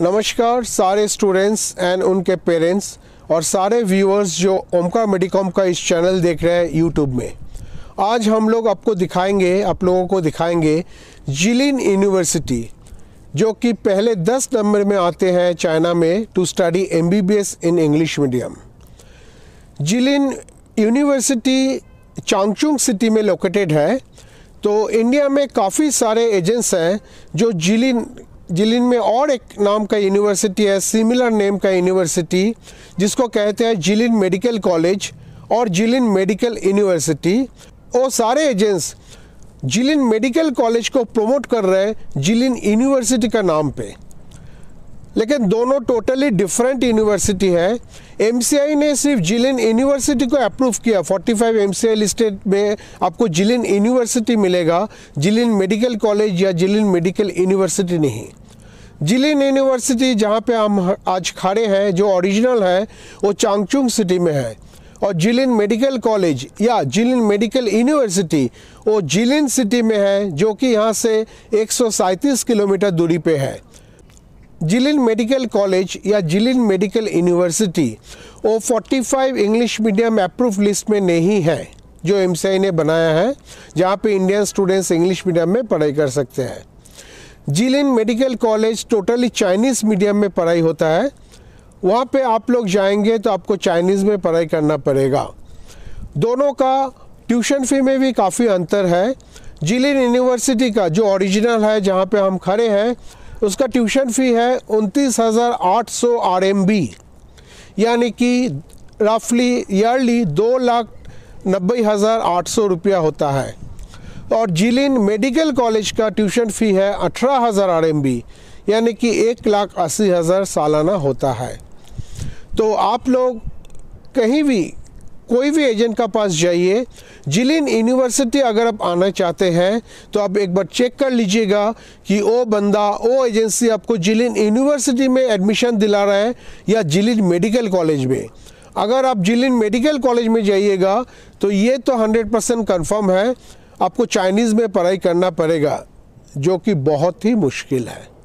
नमस्कार सारे students and उनके पेरेंट्स और सारे व्यूअर्स जो ओमका मेडिकॉम का इस चैनल देख रहे हैं यूट्यूब में आज हम लोग आपको दिखाएंगे आप लोगों को दिखाएंगे जिलिन यूनिवर्सिटी जो कि पहले दस नंबर में आते हैं चाइना में to study M in English medium Jilin university Changchun city में लोकेटेड है तो इंडिया में काफ़ी सारे एजेंट्स हैं जो जिलिन जिलिन में और एक नाम का यूनिवर्सिटी है सिमिलर नेम का यूनिवर्सिटी जिसको कहते हैं जिलिन मेडिकल कॉलेज और जिलिन मेडिकल यूनिवर्सिटी वो सारे एजेंट्स जिलिन मेडिकल कॉलेज को प्रमोट कर रहे हैं जिलिन यूनिवर्सिटी का नाम पे लेकिन दोनों टोटली डिफरेंट यूनिवर्सिटी है एम ने सिर्फ जिलिन यूनिवर्सिटी को अप्रूव किया 45 एम लिस्टेड में आपको जिलिन यूनिवर्सिटी मिलेगा जिलिन मेडिकल कॉलेज या जिलिन मेडिकल यूनिवर्सिटी नहीं जिलिन यूनिवर्सिटी जहाँ पे हम आज खड़े हैं जो ओरिजिनल है वो चांगचुंग सिटी में है और जिलिन मेडिकल कॉलेज या जिलिन मेडिकल यूनिवर्सिटी वो जिलिन सिटी में है जो कि यहाँ से एक किलोमीटर दूरी पे है जिलिन मेडिकल कॉलेज या जिलिन मेडिकल यूनिवर्सिटी वो 45 इंग्लिश मीडियम अप्रूव लिस्ट में नहीं है जो एम ने बनाया है जहाँ पे इंडियन स्टूडेंट्स इंग्लिश मीडियम में पढ़ाई कर सकते हैं Jilin medical college totally Chinese medium में पढ़ाई होता है वहाँ पे आप लोग जाएंगे तो आपको चाइनीज़ में पढ़ाई करना पड़ेगा दोनों का ट्यूशन फ़ी में भी काफ़ी अंतर है जिलिन यूनिवर्सिटी का जो ओरिजिनल है जहाँ पे हम खड़े हैं उसका ट्यूशन फ़ी है उनतीस हज़ार आठ सौ आर एम बी यानी कि रफली ईयरली दो लाख नब्बे हज़ार आठ सौ रुपया होता है और जिलिन मेडिकल कॉलेज का ट्यूशन फ़ी है अठारह हज़ार आर यानी कि एक लाख अस्सी हज़ार सालाना होता है तो आप लोग कहीं भी कोई भी एजेंट का पास जाइए जिलिन यूनिवर्सिटी अगर आप आना चाहते हैं तो आप एक बार चेक कर लीजिएगा कि वो बंदा वो एजेंसी आपको जिलिन यूनिवर्सिटी में एडमिशन दिला रहा है या जिलिन मेडिकल कॉलेज में अगर आप जिलिन मेडिकल कॉलेज में जाइएगा तो ये तो 100 परसेंट कन्फर्म है आपको चाइनीज़ में पढ़ाई करना पड़ेगा जो कि बहुत ही मुश्किल है